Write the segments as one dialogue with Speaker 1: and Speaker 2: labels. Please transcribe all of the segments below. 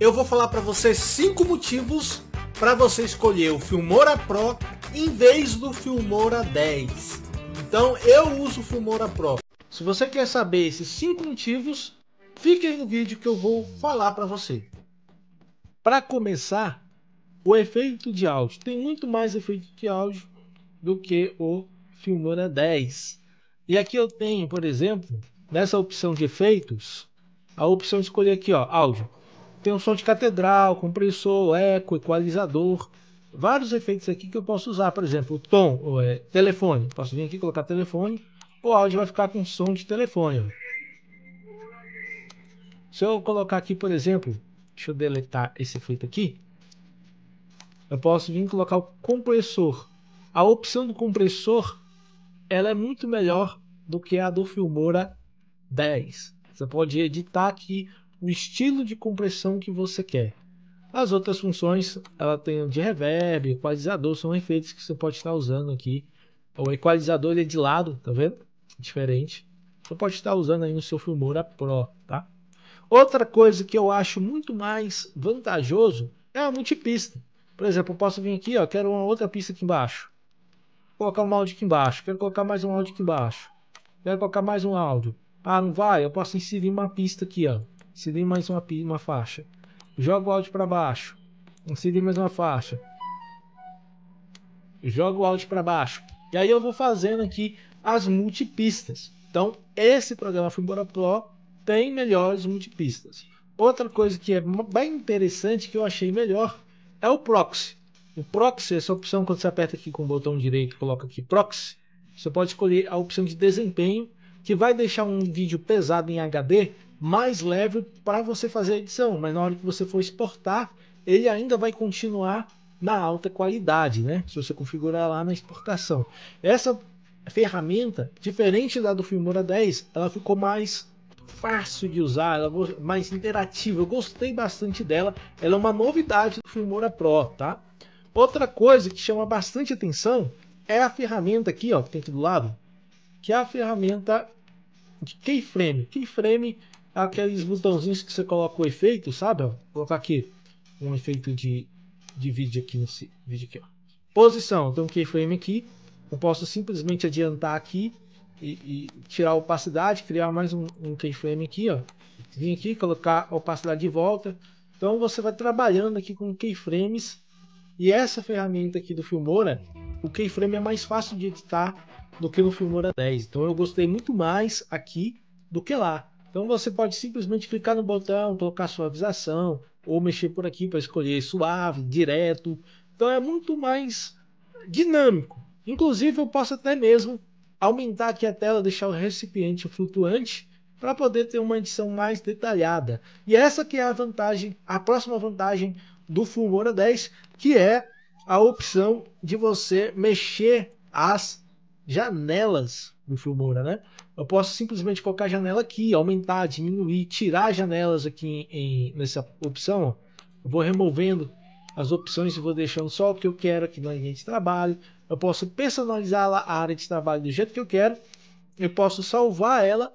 Speaker 1: eu vou falar para você cinco motivos para você escolher o Filmora Pro em vez do Filmora 10. Então eu uso o Filmora Pro. Se você quer saber esses cinco motivos, fique no vídeo que eu vou falar para você. Para começar, o efeito de áudio tem muito mais efeito de áudio do que o Filmora 10. E aqui eu tenho, por exemplo, nessa opção de efeitos, a opção de escolher aqui, ó, áudio. Tem um som de catedral, compressor, eco, equalizador. Vários efeitos aqui que eu posso usar. Por exemplo, o tom, ou, é, telefone. Posso vir aqui colocar telefone. O áudio vai ficar com som de telefone. Se eu colocar aqui, por exemplo, deixa eu deletar esse efeito aqui. Eu posso vir colocar o compressor. A opção do compressor, ela é muito melhor do que a do Filmora 10. Você pode editar aqui o estilo de compressão que você quer. As outras funções, ela tem de reverb, equalizador, são efeitos que você pode estar usando aqui. O equalizador é de lado, tá vendo? Diferente. Você pode estar usando aí no seu Filmora Pro, tá? Outra coisa que eu acho muito mais vantajoso é a multipista. Por exemplo, eu posso vir aqui, ó, quero uma outra pista aqui embaixo. Vou colocar um áudio aqui embaixo, quero colocar mais um áudio aqui embaixo. Quero colocar mais um áudio. Ah, não vai? Eu posso inserir uma pista aqui, ó inserir mais uma, uma faixa. Joga o áudio para baixo. Inserir mais uma faixa. Joga o áudio para baixo. E aí eu vou fazendo aqui as multipistas. Então, esse programa Fibora Pro tem melhores multipistas. Outra coisa que é bem interessante que eu achei melhor é o proxy. O proxy, essa opção quando você aperta aqui com o botão direito coloca aqui proxy, você pode escolher a opção de desempenho, que vai deixar um vídeo pesado em HD mais leve para você fazer a edição, mas na hora que você for exportar, ele ainda vai continuar na alta qualidade, né? Se você configurar lá na exportação. Essa ferramenta, diferente da do Filmora 10, ela ficou mais fácil de usar, ela mais interativa. Eu gostei bastante dela. Ela é uma novidade do Filmora Pro, tá? Outra coisa que chama bastante atenção é a ferramenta aqui, ó, que tem aqui do lado, que é a ferramenta de keyframe. Keyframe aqueles botãozinhos que você coloca o efeito, sabe? vou colocar aqui um efeito de, de vídeo aqui nesse vídeo aqui, ó. Posição, então um keyframe aqui. Eu posso simplesmente adiantar aqui e, e tirar a opacidade, criar mais um, um keyframe aqui, ó. Vim aqui, colocar a opacidade de volta. Então você vai trabalhando aqui com keyframes. E essa ferramenta aqui do Filmora, o keyframe é mais fácil de editar do que no Filmora 10. Então eu gostei muito mais aqui do que lá. Então você pode simplesmente clicar no botão, colocar suavização, ou mexer por aqui para escolher suave, direto. Então é muito mais dinâmico. Inclusive eu posso até mesmo aumentar aqui a tela, deixar o recipiente flutuante para poder ter uma edição mais detalhada. E essa que é a vantagem, a próxima vantagem do Filmora 10, que é a opção de você mexer as janelas no Filmora, né? Eu posso simplesmente colocar a janela aqui, aumentar, diminuir, tirar janelas aqui em, nessa opção. Eu vou removendo as opções e vou deixando só o que eu quero aqui na linha de trabalho. Eu posso personalizar a área de trabalho do jeito que eu quero. Eu posso salvar ela,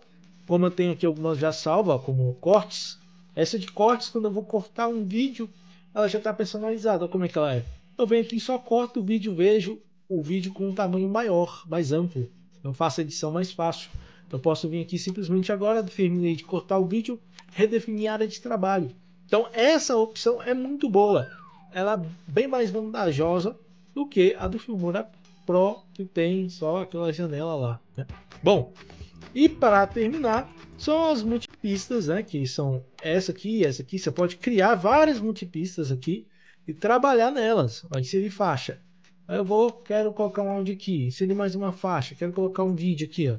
Speaker 1: como eu tenho aqui algumas já salva, como cortes. Essa de cortes, quando eu vou cortar um vídeo, ela já está personalizada. Olha como é que ela é? Eu venho aqui, só corto o vídeo, vejo o vídeo com um tamanho maior, mais amplo. Eu faço a edição mais fácil. Então, eu posso vir aqui simplesmente agora, terminei de cortar o vídeo, redefinir a área de trabalho. Então essa opção é muito boa. Ela é bem mais vantajosa do que a do Filmora Pro, que tem só aquela janela lá. Né? Bom, e para terminar, são as multipistas, né? Que são essa aqui e essa aqui. Você pode criar várias multipistas aqui e trabalhar nelas. Pode inserir faixa eu vou, quero colocar um áudio aqui, inserir mais uma faixa, quero colocar um vídeo aqui, ó.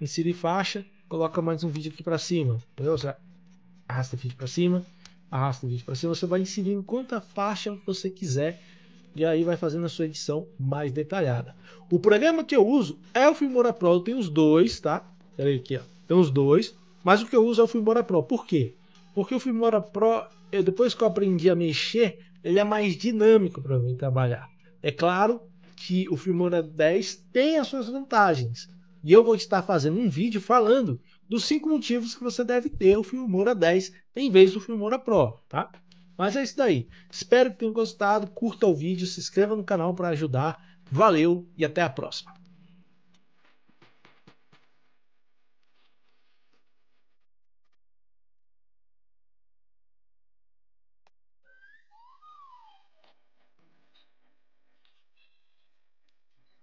Speaker 1: Inserir faixa, coloca mais um vídeo aqui para cima, entendeu? Você arrasta o vídeo para cima, arrasta o vídeo para cima, você vai inserindo quanta faixa você quiser e aí vai fazendo a sua edição mais detalhada. O programa que eu uso é o Filmora Pro, tem os dois, tá? Peraí aqui, ó. Tem os dois, mas o que eu uso é o Filmora Pro. Por quê? Porque o Filmora Pro, eu, depois que eu aprendi a mexer, ele é mais dinâmico para mim trabalhar. É claro que o Filmora 10 tem as suas vantagens. E eu vou estar fazendo um vídeo falando dos cinco motivos que você deve ter o Filmora 10 em vez do Filmora Pro, tá? Mas é isso daí. Espero que tenham gostado. Curta o vídeo, se inscreva no canal para ajudar. Valeu e até a próxima.